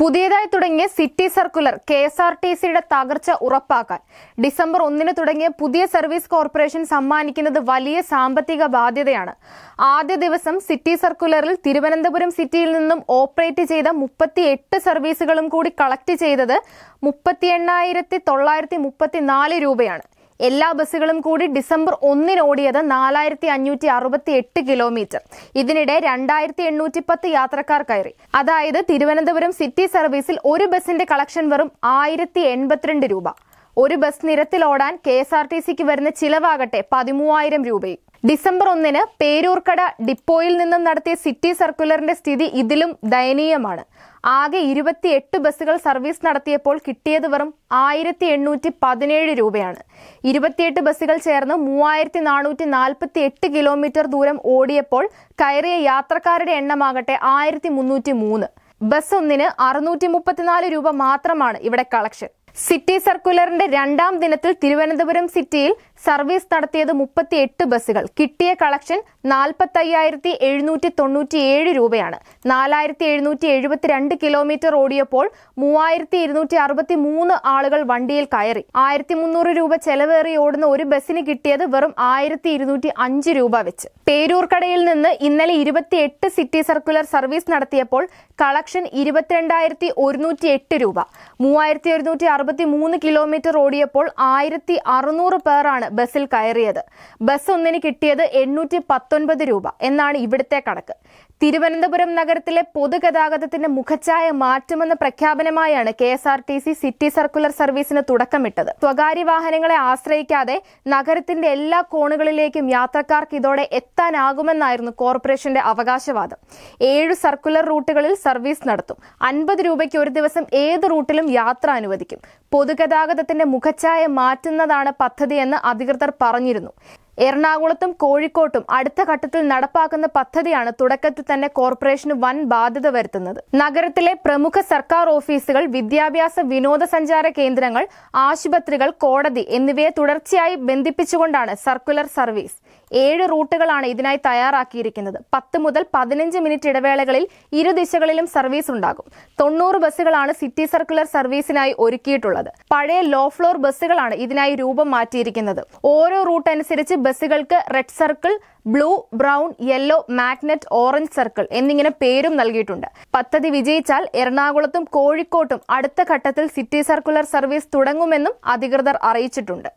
പുതിയതായി തുടങ്ങിയ city circular K S R T സിയുടെ തകർച്ച ഉറപ്പാക്കാൻ ഡിസംബർ ഒന്നിന് തുടങ്ങിയ പുതിയ സർവീസ് കോർപ്പറേഷൻ സമ്മാനിക്കുന്നത് വലിയ സാമ്പത്തിക ബാധ്യതയാണ് ആദ്യ ദിവസം സിറ്റി സർക്കുലറിൽ തിരുവനന്തപുരം സിറ്റിയിൽ നിന്നും ഓപ്പറേറ്റ് ചെയ്ത മുപ്പത്തി എട്ട് സർവീസുകളും കൂടി കളക്ട് ചെയ്തത് മുപ്പത്തി എണ്ണായിരത്തി തൊള്ളായിരത്തി മുപ്പത്തിനാല് രൂപയാണ് എല്ലാ ബസ്സുകളും കൂടി ഡിസംബർ ഒന്നിന് ഓടിയത് നാലായിരത്തി അഞ്ഞൂറ്റി അറുപത്തി എട്ട് കിലോമീറ്റർ ഇതിനിടെ രണ്ടായിരത്തി എണ്ണൂറ്റി പത്ത് യാത്രക്കാർ കയറി അതായത് തിരുവനന്തപുരം സിറ്റി സർവീസിൽ ഒരു ബസിന്റെ കളക്ഷൻ വെറും ആയിരത്തി എൺപത്തിരണ്ട് രൂപ ഒരു ബസ് നിരത്തിൽ ഓടാൻ കെ എസ് ആർ ടി സിക്ക് വരുന്ന ചിലവാകട്ടെ പതിമൂവായിരം രൂപയും ഡിസംബർ ഒന്നിന് പേരൂർക്കട ഡിപ്പോയിൽ നിന്നും നടത്തിയ സിറ്റി സർക്കുലറിന്റെ സ്ഥിതി ഇതിലും ദയനീയമാണ് ആകെ ഇരുപത്തിയെട്ട് ബസ്സുകൾ സർവീസ് നടത്തിയപ്പോൾ കിട്ടിയത് വെറും ആയിരത്തി എണ്ണൂറ്റി പതിനേഴ് രൂപയാണ് ഇരുപത്തിയെട്ട് ബസ്സുകൾ ചേർന്ന് മൂവായിരത്തി നാനൂറ്റി നാൽപ്പത്തി എട്ട് കിലോമീറ്റർ ദൂരം ഓടിയപ്പോൾ കയറിയ യാത്രക്കാരുടെ എണ്ണമാകട്ടെ ആയിരത്തി മുന്നൂറ്റി മൂന്ന് ബസ് ഒന്നിന് അറുന്നൂറ്റി മുപ്പത്തിനാല് രൂപ മാത്രമാണ് ഇവിടെ കളക്ഷൻ സിറ്റി സർക്കുലറിന്റെ രണ്ടാം ദിനത്തിൽ തിരുവനന്തപുരം സിറ്റിയിൽ സർവീസ് നടത്തിയത് മുപ്പത്തി എട്ട് ബസ്സുകൾ കിട്ടിയ കളക്ഷൻ നാൽപ്പത്തി അയ്യായിരത്തി എഴുന്നൂറ്റി തൊണ്ണൂറ്റിയേഴ് രൂപയാണ് നാലായിരത്തി എഴുന്നൂറ്റി എഴുപത്തിരണ്ട് കിലോമീറ്റർ ഓടിയപ്പോൾ മൂവായിരത്തി ഇരുന്നൂറ്റി അറുപത്തി മൂന്ന് ആളുകൾ വണ്ടിയിൽ കയറി ആയിരത്തി മുന്നൂറ് രൂപ ചെലവേറി ഓടുന്ന ഒരു ബസ്സിന് കിട്ടിയത് വെറും ആയിരത്തി ഇരുന്നൂറ്റി അഞ്ച് രൂപ വെച്ച് പേരൂർക്കടയിൽ നിന്ന് ഇന്നലെ ഇരുപത്തി എട്ട് സിറ്റി സർക്കുലർ സർവീസ് നടത്തിയപ്പോൾ കളക്ഷൻ ഇരുപത്തിരണ്ടായിരത്തി ഒരുന്നൂറ്റി എട്ട് രൂപ മൂവായിരത്തി ഒരുന്നൂറ്റി അറുപത്തി മൂന്ന് കിലോമീറ്റർ ഓടിയപ്പോൾ ആയിരത്തി അറുന്നൂറ് പേരാണ് ബസ്സിൽ കയറിയത് ബസ് ഒന്നിന് കിട്ടിയത് എണ്ണൂറ്റി പത്തൊൻപത് രൂപ എന്നാണ് ഇവിടുത്തെ കണക്ക് തിരുവനന്തപുരം നഗരത്തിലെ പൊതുഗതാഗതത്തിന്റെ മുഖച്ഛായ മാറ്റുമെന്ന പ്രഖ്യാപനമായാണ് K S R T C city circular സർവീസിന് തുടക്കമിട്ടത് സ്വകാര്യ വാഹനങ്ങളെ ആശ്രയിക്കാതെ നഗരത്തിന്റെ എല്ലാ കോണുകളിലേക്കും യാത്രക്കാർക്ക് ഇതോടെ എത്താനാകുമെന്നായിരുന്നു കോർപ്പറേഷന്റെ അവകാശവാദം ഏഴ് സർക്കുലർ റൂട്ടുകളിൽ സർവീസ് നടത്തും അൻപത് രൂപയ്ക്ക് ഒരു ദിവസം ഏത് റൂട്ടിലും യാത്ര അനുവദിക്കും പൊതുഗതാഗതത്തിന്റെ മുഖച്ഛായ മാറ്റുന്നതാണ് പദ്ധതിയെന്ന് അധികൃതർ പറഞ്ഞിരുന്നു എറണാകുളത്തും കോഴിക്കോട്ടും അടുത്ത ഘട്ടത്തിൽ നടപ്പാക്കുന്ന പദ്ധതിയാണ് തുടക്കത്തിൽ തന്നെ കോർപ്പറേഷന് വൻ ബാധ്യത വരുത്തുന്നത് നഗരത്തിലെ പ്രമുഖ സർക്കാർ ഓഫീസുകൾ വിദ്യാഭ്യാസ വിനോദസഞ്ചാര കേന്ദ്രങ്ങൾ ആശുപത്രികൾ കോടതി എന്നിവയെ തുടർച്ചയായി ബന്ധിപ്പിച്ചുകൊണ്ടാണ് സർക്കുലർ സർവീസ് ഏഴ് റൂട്ടുകളാണ് ഇതിനായി തയ്യാറാക്കിയിരിക്കുന്നത് പത്ത് മുതൽ പതിനഞ്ച് മിനിറ്റ് ഇടവേളകളിൽ ഇരു ദിശകളിലും സർവീസ് ഉണ്ടാകും തൊണ്ണൂറ് ബസ്സുകളാണ് സിറ്റി സർക്കുലർ സർവീസിനായി ഒരുക്കിയിട്ടുള്ളത് പഴയ ലോ ഫ്ലോർ ബസ്സുകളാണ് ഇതിനായി രൂപം മാറ്റിയിരിക്കുന്നത് ഓരോ റൂട്ട് അനുസരിച്ച് ബസ്സുകൾക്ക് red circle blue brown yellow magnet orange circle എന്നിങ്ങനെ പേരും നൽകിയിട്ടുണ്ട് പദ്ധതി വിജയിച്ചാൽ എറണാകുളത്തും കോഴിക്കോട്ടും അടുത്ത ഘട്ടത്തിൽ സിറ്റി സർക്കുലർ സർവീസ് തുടങ്ങുമെന്നും അധികൃതർ അറിയിച്ചിട്ടുണ്ട്